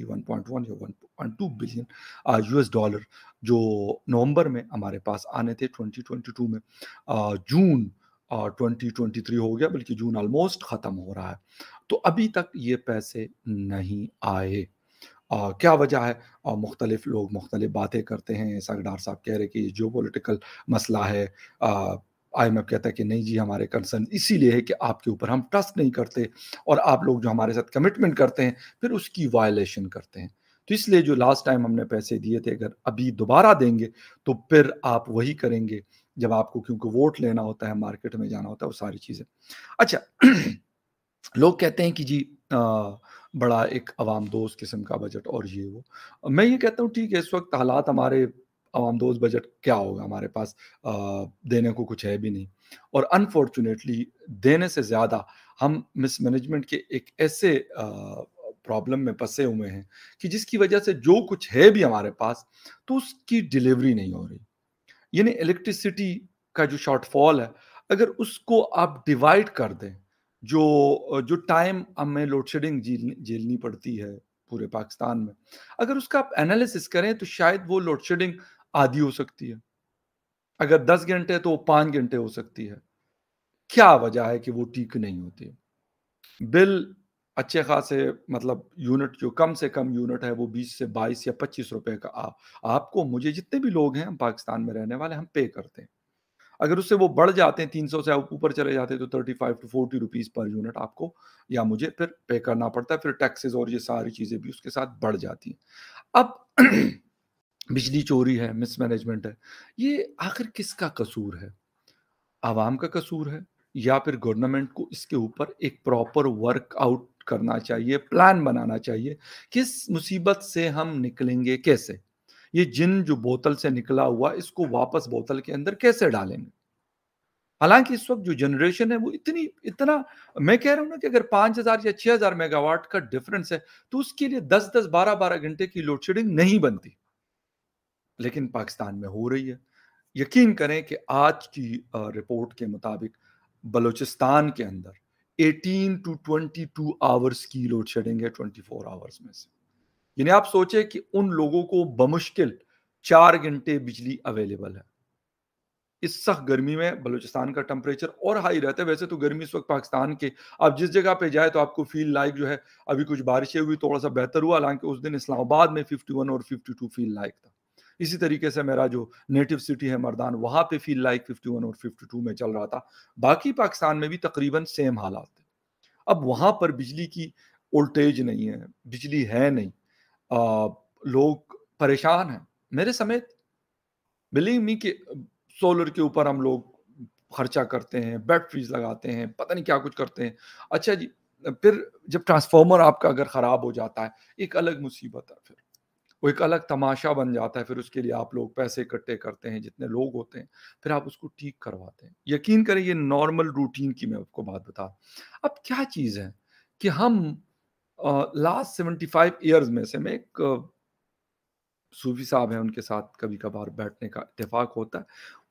1.1 या 1.2 billion US dollar जो नवंबर में हमारे पास आने थे 2022 में जून uh, 2023 uh, हो गया बल्कि जून ऑलमोस्ट ख़त्म हो रहा है तो अभी तक ये पैसे नहीं आए आ, uh, क्या वजह है और मुख्तलिफ लोग मुख्तलिफ बातें करते हैं ऐसा साहब कह रहे कि ये जियो पोलिटिकल मसला है आ, आईएमएफ कहता है कि नहीं जी हमारे कंसर्न इसीलिए है कि आपके ऊपर हम ट्रस्ट नहीं करते और आप लोग जो हमारे साथ कमिटमेंट करते हैं फिर उसकी वायलेशन करते हैं तो इसलिए जो लास्ट टाइम हमने पैसे दिए थे अगर अभी दोबारा देंगे तो फिर आप वही करेंगे जब आपको क्योंकि वोट लेना होता है मार्केट में जाना होता है वो सारी चीज़ें अच्छा लोग कहते हैं कि जी आ, बड़ा एक आवाम दोस्त किस्म का बजट और ये वो मैं ये कहता हूँ ठीक है इस वक्त हालात हमारे आवामदोज बजट क्या होगा हमारे पास आ, देने को कुछ है भी नहीं और अनफॉर्चुनेटली देने से ज़्यादा हम मिसमैनेजमेंट के एक ऐसे प्रॉब्लम में फंसे हुए हैं कि जिसकी वजह से जो कुछ है भी हमारे पास तो उसकी डिलीवरी नहीं हो रही यानी इलेक्ट्रिसिटी का जो शॉर्टफॉल है अगर उसको आप डिवाइड कर दें जो जो टाइम हमें लोड शेडिंग झेलनी पड़ती है पूरे पाकिस्तान में अगर उसका आप एनालिसिस करें तो शायद वो लोड शेडिंग आधी हो सकती है अगर दस घंटे तो वो पांच घंटे हो सकती है क्या वजह है कि वो ठीक नहीं होती बिल अच्छे खासे मतलब यूनिट जो कम से कम यूनिट है वो बीस से बाईस या पच्चीस रुपए का आ, आपको मुझे जितने भी लोग हैं हम पाकिस्तान में रहने वाले हम पे करते हैं अगर उससे वो बढ़ जाते हैं तीन सौ से ऊपर चले जाते हैं तो thirty five to forty rupees per unit आपको या मुझे फिर पे करना पड़ता है फिर टैक्सेस और ये सारी चीज़ें भी उसके साथ बढ़ जाती हैं अब बिजली चोरी है मिसमैनेजमेंट है ये आखिर किसका कसूर है आवाम का कसूर है या फिर गवर्नमेंट को इसके ऊपर एक प्रॉपर वर्कआउट करना चाहिए प्लान बनाना चाहिए किस मुसीबत से हम निकलेंगे कैसे ये जिन जो बोतल से निकला हुआ इसको वापस बोतल के अंदर कैसे डालेंगे हालांकि इस वक्त जो जनरेशन है वो इतनी इतना मैं कह रहा हूँ ना कि अगर पाँच हज़ार या छः हज़ार मेगावाट का डिफरेंस है तो उसके लिए दस दस बारह बारह घंटे की लोड शेडिंग नहीं बनती लेकिन पाकिस्तान में हो रही है यकीन करें कि आज की रिपोर्ट के मुताबिक बलूचिस्तान के अंदर 18 टू 22 आवर्स की लोड शेडिंग है 24 आवर्स में से यानी आप सोचें कि उन लोगों को बमुश्किल चार घंटे बिजली अवेलेबल है इस सख्त गर्मी में बलूचिस्तान का टेम्परेचर और हाई रहता है वैसे तो गर्मी इस वक्त पाकिस्तान के आप जिस जगह पे जाए तो आपको फील लाइक जो है अभी कुछ बारिशें हुई थोड़ा सा बेहतर हुआ हालांकि उस दिन इस्लामाबाद में 51 और 52 फील लाइक था इसी तरीके से मेरा जो नेटिव सिटी है मरदान वहाँ पे फील लाइक 51 और 52 में चल रहा था बाकी पाकिस्तान में भी तकरीबन सेम हालात थे अब वहाँ पर बिजली की वोल्टेज नहीं है बिजली है नहीं आ, लोग परेशान हैं मेरे समेत बिलीव मी कि सोलर के ऊपर हम लोग खर्चा करते हैं बैटरीज लगाते हैं पता नहीं क्या कुछ करते हैं अच्छा जी फिर जब ट्रांसफार्मर आपका अगर ख़राब हो जाता है एक अलग मुसीबत है फिर वो एक अलग तमाशा बन जाता है फिर उसके लिए आप लोग पैसे इकट्ठे करते हैं जितने लोग होते हैं फिर आप उसको ठीक करवाते हैं यकीन करें ये नॉर्मल रूटीन की मैं आपको बात बता अब क्या चीज़ है कि हम लास्ट सेवेंटी फाइव ईयर्स में से मैं एक सूफी साहब हैं उनके साथ कभी कभार बैठने का इतफाक होता है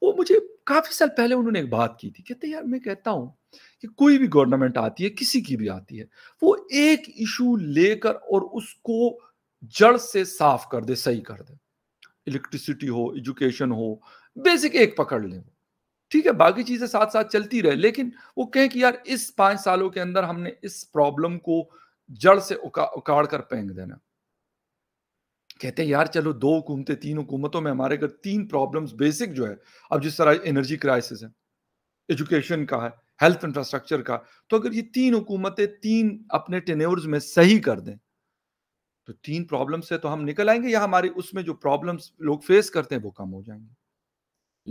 वो मुझे काफ़ी साल पहले उन्होंने एक बात की थी कहते यार मैं कहता हूँ कि कोई भी गवर्नमेंट आती है किसी की भी आती है वो एक इशू लेकर और उसको जड़ से साफ कर दे सही कर दे इलेक्ट्रिसिटी हो एजुकेशन हो बेसिक एक पकड़ लें ठीक है बाकी चीजें साथ साथ चलती रहे लेकिन वो कहें कि यार इस पांच सालों के अंदर हमने इस प्रॉब्लम को जड़ से उका, उकाड़ कर पेंग देना कहते हैं यार चलो दो हुकूमतें तीन हुकूमतों में हमारे घर तीन प्रॉब्लम्स बेसिक जो है अब जिस तरह एनर्जी क्राइसिस है एजुकेशन का है हेल्थ इंफ्रास्ट्रक्चर का तो अगर ये तीन हुकूमतें तीन अपने टेन्योर्स में सही कर दें तो तीन प्रॉब्लम से तो हम निकल आएंगे या हमारी उसमें जो प्रॉब्लम्स लोग फेस करते हैं वो कम हो जाएंगे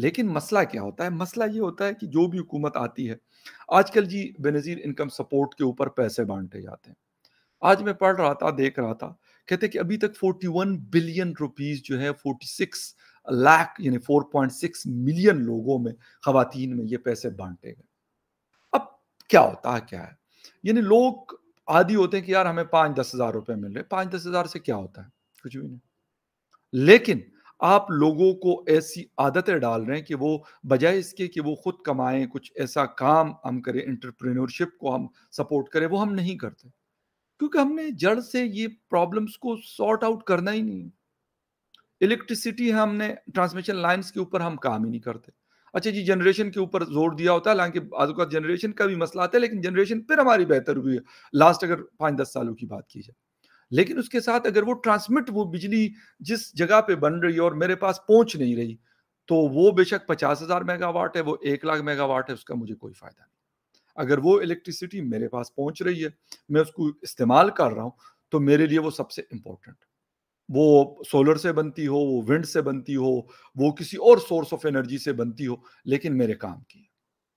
लेकिन मसला क्या होता है मसला ये होता है कि जो भी हुकूमत आती है आजकल जी बेनज़ीर इनकम सपोर्ट के ऊपर पैसे बांटे जाते हैं आज मैं पढ़ रहा था देख रहा था कहते कि अभी तक 41 बिलियन रुपीस जो है 46 लाख यानी 4.6 मिलियन लोगों में खातन में ये पैसे बांटे गए अब क्या होता है क्या है यानी लोग आदि होते हैं कि यार हमें पाँच दस हजार रुपये मिल रहे पाँच दस हजार से क्या होता है कुछ भी नहीं लेकिन आप लोगों को ऐसी आदतें डाल रहे हैं कि वो बजाय इसके कि वो खुद कमाएं कुछ ऐसा काम हम करें इंटरप्रेन्योरशिप को हम सपोर्ट करें वो हम नहीं करते क्योंकि हमने जड़ से ये प्रॉब्लम्स को सॉर्ट आउट करना ही नहीं इलेक्ट्रिसिटी हमने ट्रांसमिशन लाइंस के ऊपर हम काम ही नहीं करते अच्छा जी जनरेशन के ऊपर जोर दिया होता है हालांकि का जनरेशन का भी मसला आता है लेकिन जनरेशन फिर हमारी बेहतर हुई है लास्ट अगर पाँच दस सालों की बात की जाए लेकिन उसके साथ अगर वो ट्रांसमिट वो बिजली जिस जगह पे बन रही है और मेरे पास पहुंच नहीं रही तो वो बेशक पचास हजार मेगावाट है वो एक लाख मेगावाट है उसका मुझे कोई फायदा नहीं अगर वो इलेक्ट्रिसिटी मेरे पास पहुंच रही है मैं उसको इस्तेमाल कर रहा हूँ तो मेरे लिए वो सबसे इम्पोर्टेंट वो सोलर से बनती हो वो विंड से बनती हो वो किसी और सोर्स ऑफ एनर्जी से बनती हो लेकिन मेरे काम की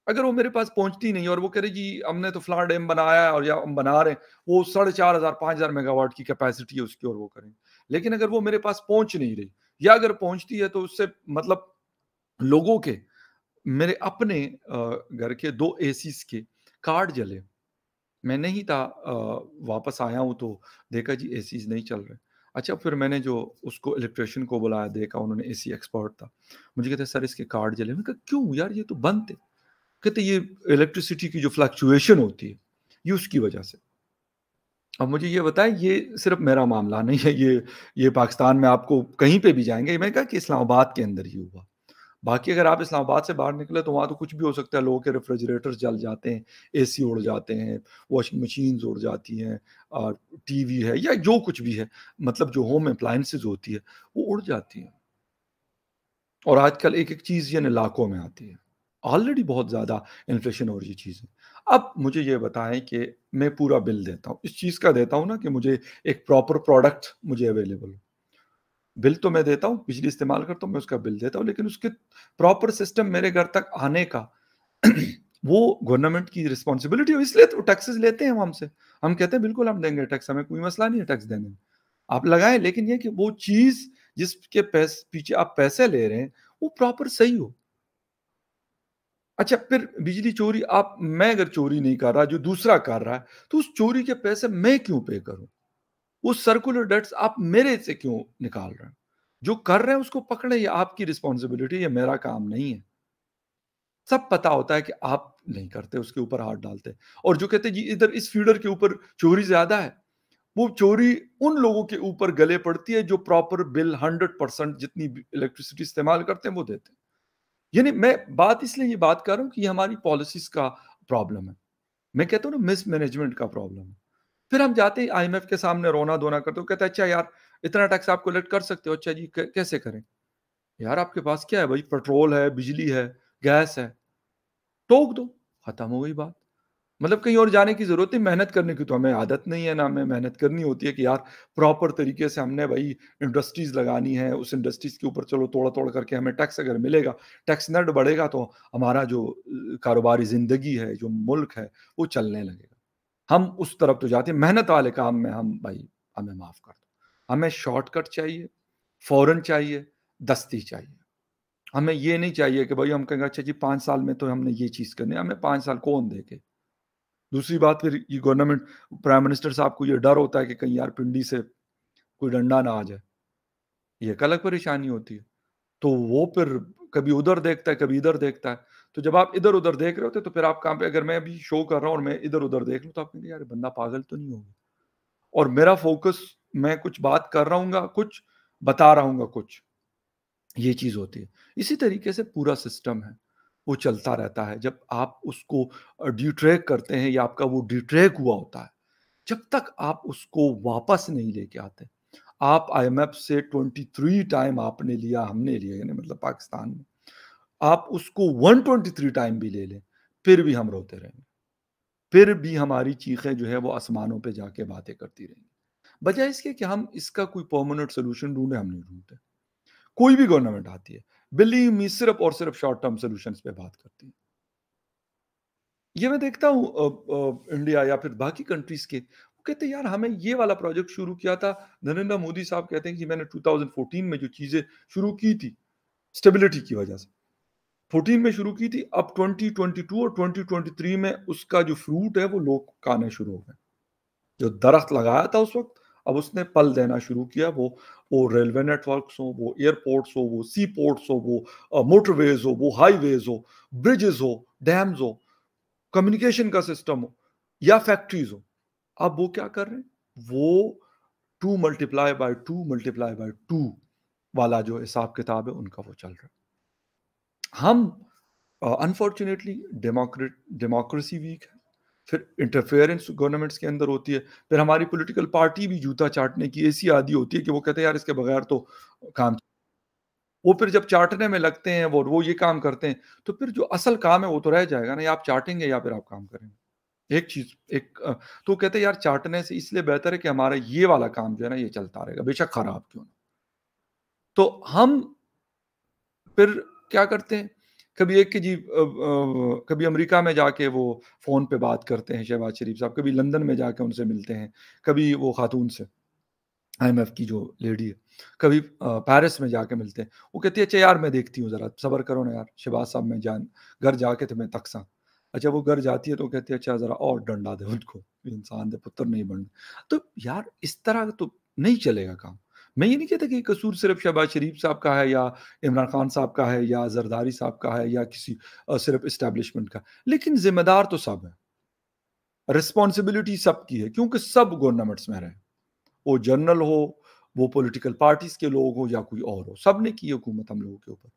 अगर वो मेरे पास पहुंचती नहीं और वो कह रहे जी हमने तो फलाना डैम बनाया और या हम बना रहे हैं वो साढ़े चार हज़ार पाँच हज़ार मेगावाट की कैपेसिटी है उसकी और वो करेंगे लेकिन अगर वो मेरे पास पहुंच नहीं रही या अगर पहुंचती है तो उससे मतलब लोगों के मेरे अपने घर के दो ए के कार्ड जले मैं नहीं था वापस आया हूँ तो देखा जी ए नहीं चल रहे अच्छा फिर मैंने जो उसको इलेक्ट्रिशियन को बुलाया देखा उन्होंने ए एक्सपर्ट था मुझे कहते सर इसके कार्ड जले मैंने कहा क्यों यार ये तो बंद थे कहते ये इलेक्ट्रिसिटी की जो फ्लक्चुएशन होती है ये उसकी वजह से अब मुझे ये बताएं ये सिर्फ मेरा मामला नहीं है ये ये पाकिस्तान में आपको कहीं पे भी जाएंगे मैंने कहा कि इस्लामाबाद के अंदर ही हुआ बाकी अगर आप इस्लामाबाद से बाहर निकले तो वहाँ तो कुछ भी हो सकता है लोगों के रेफ्रिजरेटर्स जल जाते हैं एसी उड़ जाते हैं वॉशिंग मशीन उड़ जाती हैं और टीवी है या जो कुछ भी है मतलब जो होम अप्लाइंसेज होती है वो उड़ जाती हैं और आजकल एक एक चीज़ ये इलाकों में आती है ऑलरेडी बहुत ज़्यादा इन्फ्लेशन हो रही चीज़ें अब मुझे ये बताएं कि मैं पूरा बिल देता हूँ इस चीज़ का देता हूँ ना कि मुझे एक प्रॉपर प्रोडक्ट मुझे अवेलेबल हो बिल तो मैं देता हूँ बिजली इस्तेमाल करता हूँ मैं उसका बिल देता हूँ लेकिन उसके प्रॉपर सिस्टम मेरे घर तक आने का वो गवर्नमेंट की रिस्पॉन्सिबिलिटी हो इसलिए तो टैक्सेस लेते हैं हम हमसे हम कहते हैं बिल्कुल हम देंगे टैक्स हमें कोई मसला नहीं है टैक्स देने में आप लगाए लेकिन ये कि वो चीज जिसके पैस, पीछे आप पैसे ले रहे हैं वो प्रॉपर सही हो अच्छा फिर बिजली चोरी आप मैं अगर चोरी नहीं कर रहा जो दूसरा कर रहा है तो उस चोरी के पैसे मैं क्यों पे करूं उस सर्कुलर डेट्स आप मेरे से क्यों निकाल रहे हैं जो कर रहे हैं उसको पकड़े ये आपकी रिस्पॉन्सिबिलिटी ये मेरा काम नहीं है सब पता होता है कि आप नहीं करते उसके ऊपर हाथ डालते और जो कहते जी इधर इस फीडर के ऊपर चोरी ज्यादा है वो चोरी उन लोगों के ऊपर गले पड़ती है जो प्रॉपर बिल हंड्रेड परसेंट जितनी इलेक्ट्रिसिटी इस्तेमाल करते हैं वो देते हैं यानी मैं बात इसलिए ये बात कर रहा हूँ कि ये हमारी पॉलिसीज का प्रॉब्लम है मैं कहता हूँ ना मिसमैनेजमेंट का प्रॉब्लम है फिर हम जाते ही आई के सामने रोना धोना करते हो कहते हैं अच्छा यार इतना टैक्स आप कलेक्ट कर सकते हो अच्छा जी कैसे करें यार आपके पास क्या है भाई पेट्रोल है बिजली है गैस है टोक दो खत्म हो गई बात मतलब कहीं और जाने की जरूरत नहीं मेहनत करने की तो हमें आदत नहीं है ना हमें मेहनत करनी होती है कि यार प्रॉपर तरीके से हमने भाई इंडस्ट्रीज लगानी है उस इंडस्ट्रीज के ऊपर चलो तोड़ा तोड़ करके हमें टैक्स अगर मिलेगा टैक्स नट बढ़ेगा तो हमारा जो कारोबारी जिंदगी है जो मुल्क है वो चलने लगेगा हम उस तरफ तो जाते हैं मेहनत वाले काम में हम भाई हमें माफ कर दो हमें शॉर्टकट चाहिए फौरन चाहिए दस्ती चाहिए हमें ये नहीं चाहिए कि भाई हम कहेंगे अच्छा जी पाँच साल में तो हमने ये चीज़ करनी हमें पाँच साल कौन देखे दूसरी बात फिर ये गवर्नमेंट प्राइम मिनिस्टर साहब को ये डर होता है कि कहीं यार पिंडी से कोई डंडा ना आ जाए ये एक अलग परेशानी होती है तो वो फिर कभी उधर देखता है कभी इधर देखता है तो जब आप इधर उधर देख रहे होते तो फिर आप काम पे अगर मैं अभी शो कर रहा हूँ और मैं इधर उधर देख लूँ तो आप कहेंगे यार बंदा पागल तो नहीं होगा और मेरा फोकस मैं कुछ बात कर रहा हूँ कुछ बता रहा हूँ कुछ ये चीज़ होती है इसी तरीके से पूरा सिस्टम है वो चलता रहता है जब आप उसको डिट्रैक करते हैं या आपका वो डिट्रैक हुआ होता है जब तक आप उसको वापस नहीं लेके आते आप आईएमएफ से 23 टाइम आपने लिया हमने लिया यानी मतलब पाकिस्तान में आप उसको 123 टाइम भी ले लें फिर भी हम रोते रहेंगे फिर भी हमारी चीखें जो है वो आसमानों पे जाके बातें करती रहेंगी बजाय इसके कि हम इसका कोई परमानेंट सोल्यूशन ढूंढे हम नहीं ढूंढते कोई भी गवर्नमेंट आती है बिल्ली मी सिर्फ और सिर्फ शॉर्ट टर्म सोल्यूशन पे बात करती है ये मैं देखता हूँ इंडिया या फिर बाकी कंट्रीज के कहते यार हमें ये वाला प्रोजेक्ट शुरू किया था नरेंद्र मोदी साहब कहते हैं कि मैंने 2014 में जो चीजें शुरू की थी स्टेबिलिटी की वजह से 14 में शुरू की थी अब 2022 और 2023 में उसका जो फ्रूट है वो लोग खाने शुरू हो गए जो दरख्त लगाया था उस वक्त अब उसने पल देना शुरू किया वो वो रेलवे नेटवर्क हो वो एयरपोर्ट्स हो वो सी पोर्ट्स हो वो मोटरवेज हो वो हाईवेज हो ब्रिजेस हो डैम्स हो कम्युनिकेशन का सिस्टम हो या फैक्ट्रीज हो अब वो क्या कर रहे हैं वो two multiply by two multiply by two वाला जो हिसाब किताब है उनका वो चल रहा है हम अनफॉर्चुनेटली डेमोक्रेट डेमोक्रेसी वीक है फिर इंटरफेरेंस गवर्नमेंट्स के अंदर होती है फिर हमारी पॉलिटिकल पार्टी भी जूता चाटने की ऐसी आदि होती है कि वो कहते हैं यार इसके बगैर तो काम वो फिर जब चाटने में लगते हैं वो वो ये काम करते हैं तो फिर जो असल काम है वो तो रह जाएगा ना या आप चाटेंगे या फिर आप काम करेंगे एक चीज एक तो कहते हैं यार चाटने से इसलिए बेहतर है कि हमारा ये वाला काम जो है ना ये चलता रहेगा बेशक खराब क्यों ना तो हम फिर क्या करते हैं कभी एक के जी आ, आ, कभी अमेरिका में जाके वो फ़ोन पे बात करते हैं शहबाज शरीफ साहब कभी लंदन में जाके उनसे मिलते हैं कभी वो खातून से आईएमएफ की जो लेडी है कभी पेरिस में जाके मिलते हैं वो कहती है अच्छा यार मैं देखती हूँ ज़रा सबर करो ना यार शहबाज साहब मैं जान घर जाके तो मैं तकसा अच्छा वो घर जाती है तो कहती है अच्छा ज़रा और डंडा दे उनको इंसान दे पुत्र नहीं बन तो यार इस तरह तो नहीं चलेगा काम मैं ये नहीं कहता कि कसूर सिर्फ शहबाज शरीफ साहब का है या इमरान खान साहब का है या जरदारी साहब का है या किसी सिर्फ इस्टेब्लिशमेंट का लेकिन जिम्मेदार तो सब है रिस्पॉन्सिबिलिटी सब की है क्योंकि सब गवर्नमेंट्स में रहे वो जनरल हो वो पॉलिटिकल पार्टीज के लोग हो या कोई और हो सब ने की हुकूमत हम लोगों के ऊपर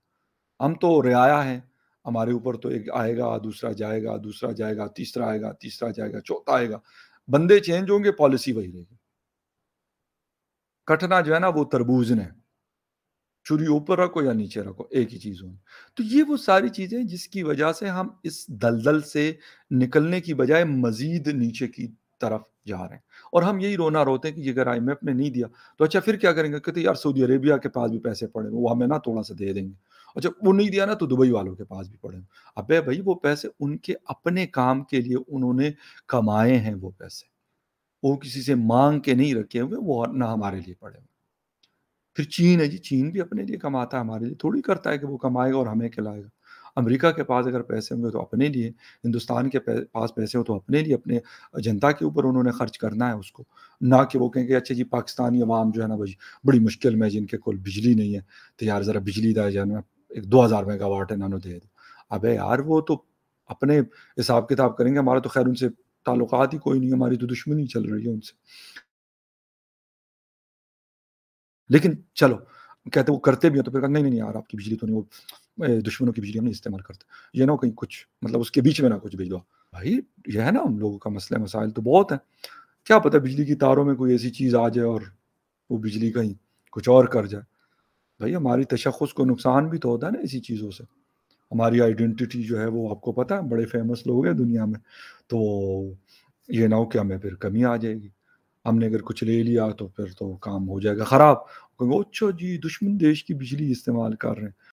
हम तो रियाया हैं हमारे ऊपर तो एक आएगा दूसरा जाएगा दूसरा जाएगा तीसरा आएगा तीसरा जाएगा चौथा आएगा बंदे चेंज होंगे पॉलिसी वही रहेगी कटना जो है ना वो तरबूज ने छुरी ऊपर रखो या नीचे रखो एक ही चीज होगी तो ये वो सारी चीजें जिसकी वजह से हम इस दलदल से निकलने की बजाय मजीद नीचे की तरफ जा रहे हैं और हम यही रोना रोते हैं कि अगर आई एम ने नहीं दिया तो अच्छा फिर क्या करेंगे कहते यार सऊदी अरेबिया के पास भी पैसे पड़े वो हमें ना थोड़ा सा दे देंगे और जब वो नहीं दिया ना तो दुबई वालों के पास भी पड़े अबे भाई वो पैसे उनके अपने काम के लिए उन्होंने कमाए हैं वो पैसे वो किसी से मांग के नहीं रखे हुए वो ना हमारे लिए पड़े हुए फिर चीन है जी चीन भी अपने लिए कमाता है हमारे लिए थोड़ी करता है कि वो कमाएगा और हमें खिलाएगा अमेरिका के पास अगर पैसे होंगे तो अपने लिए हिंदुस्तान के पास पैसे हो तो अपने लिए अपने जनता के ऊपर उन्होंने खर्च करना है उसको ना कि वो कहेंगे अच्छा जी पाकिस्तानी अवाम जो है ना भाई बड़ी मुश्किल में जिनके कोल बिजली नहीं है तो यार ज़रा बिजली दाए जाना एक दो हज़ार मेगावाट इन्होंने दे दो अब यार वो तो अपने हिसाब किताब करेंगे हमारा तो खैर उनसे ताल्लुक ही कोई नहीं हमारी तो दुश्मनी चल रही है उनसे लेकिन चलो कहते वो करते भी हैं तो फिर नहीं नहीं यार आपकी बिजली तो नहीं वो दुश्मनों की बिजली हम नहीं इस्तेमाल करते ये ना कहीं कुछ मतलब उसके बीच में ना कुछ भिजवा भाई यह है ना हम लोगों का मसला मसाइल तो बहुत है क्या पता बिजली की तारों में कोई ऐसी चीज़ आ जाए और वो बिजली कहीं कुछ और कर जाए भाई हमारी तशखस को नुकसान भी तो होता है ना इसी चीज़ों से हमारी आइडेंटिटी जो है वो आपको पता है बड़े फेमस लोग हैं दुनिया में तो ये ना हो कि हमें फिर कमी आ जाएगी हमने अगर कुछ ले लिया तो फिर तो काम हो जाएगा ख़राब अच्छा जी दुश्मन देश की बिजली इस्तेमाल कर रहे हैं